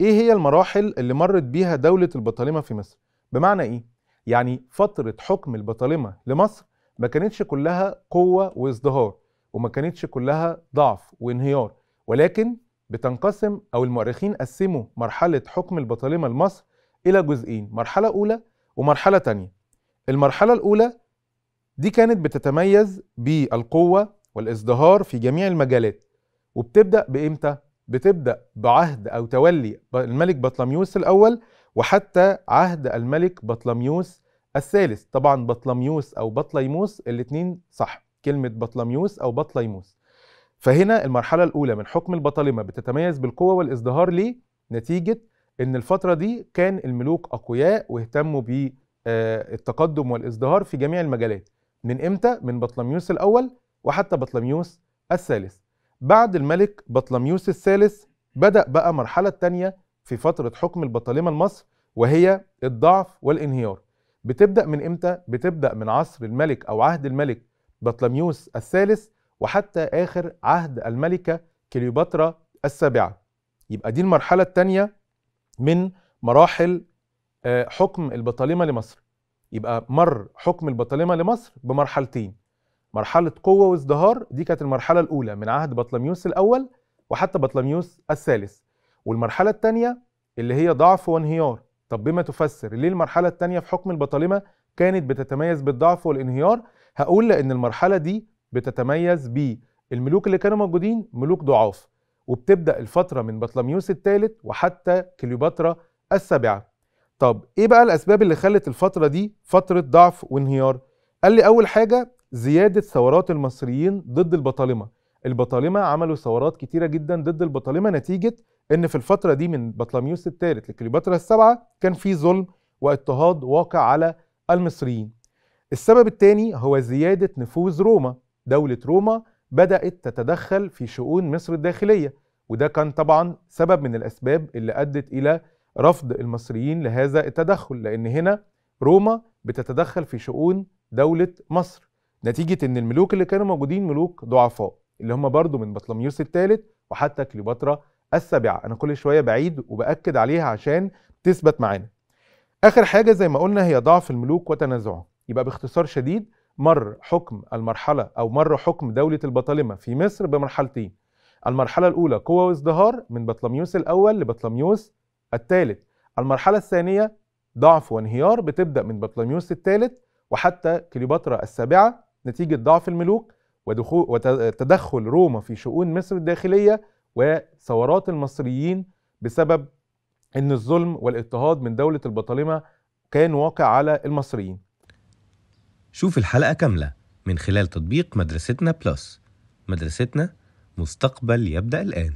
ايه هي المراحل اللي مرت بيها دولة البطالمة في مصر؟ بمعنى ايه؟ يعني فترة حكم البطالمة لمصر ما كانتش كلها قوة وازدهار وما كانتش كلها ضعف وانهيار ولكن بتنقسم او المؤرخين قسموا مرحلة حكم البطالمة لمصر الى جزئين مرحلة اولى ومرحلة تانية المرحلة الاولى دي كانت بتتميز بالقوة والازدهار في جميع المجالات وبتبدأ بإمتى؟ بتبدأ بعهد أو تولي الملك بطلميوس الأول وحتى عهد الملك بطلميوس الثالث طبعا بطلميوس أو بطليموس الاثنين صح كلمة بطلميوس أو بطليموس فهنا المرحلة الأولى من حكم البطالمة بتتميز بالقوة والازدهار ليه؟ نتيجة إن الفترة دي كان الملوك أقوياء واهتموا بالتقدم آه، والازدهار في جميع المجالات من إمتى؟ من بطلميوس الأول وحتى بطلميوس الثالث بعد الملك بطلميوس الثالث بدأ بقى مرحلة تانية في فترة حكم البطالمة لمصر وهي الضعف والانهيار بتبدأ من إمتى؟ بتبدأ من عصر الملك أو عهد الملك بطلميوس الثالث وحتى آخر عهد الملكة كليوباترا السابعة يبقى دي المرحلة الثانية من مراحل آه، حكم البطالمة لمصر يبقى مر حكم البطالمة لمصر بمرحلتين مرحله قوه وازدهار دي كانت المرحله الاولى من عهد بطلميوس الاول وحتى بطلميوس الثالث والمرحله الثانيه اللي هي ضعف وانهيار طب بما تفسر ليه المرحله الثانيه في حكم البطالمه كانت بتتميز بالضعف والانهيار هقول لان المرحله دي بتتميز بالملوك اللي كانوا موجودين ملوك ضعاف وبتبدا الفتره من بطلميوس الثالث وحتى كليوباترا السابعه طب ايه بقى الاسباب اللي خلت الفتره دي فتره ضعف وانهيار قال لي اول حاجه زياده ثورات المصريين ضد البطالمه البطالمه عملوا ثورات كتيره جدا ضد البطالمه نتيجه ان في الفتره دي من بطلميوس الثالث لكليوباترا السبعه كان في ظلم واضطهاد واقع على المصريين السبب الثاني هو زياده نفوذ روما دوله روما بدات تتدخل في شؤون مصر الداخليه وده كان طبعا سبب من الاسباب اللي ادت الى رفض المصريين لهذا التدخل لان هنا روما بتتدخل في شؤون دوله مصر نتيجة إن الملوك اللي كانوا موجودين ملوك ضعفاء اللي هم برضو من بطلميوس الثالث وحتى كليوباترا السابعة أنا كل شوية بعيد وبأكد عليها عشان تثبت معانا آخر حاجة زي ما قلنا هي ضعف الملوك وتنازعهم يبقى باختصار شديد مر حكم المرحلة أو مر حكم دولة البطالمة في مصر بمرحلتين المرحلة الأولى قوة وازدهار من بطلميوس الأول لبطلميوس الثالث المرحلة الثانية ضعف وانهيار بتبدأ من بطلميوس الثالث وحتى كليوباترا السابعة نتيجة ضعف الملوك ودخول وتدخل روما في شؤون مصر الداخلية وثورات المصريين بسبب أن الظلم والاضطهاد من دولة البطالمة كان واقع على المصريين شوف الحلقة كاملة من خلال تطبيق مدرستنا بلس مدرستنا مستقبل يبدأ الآن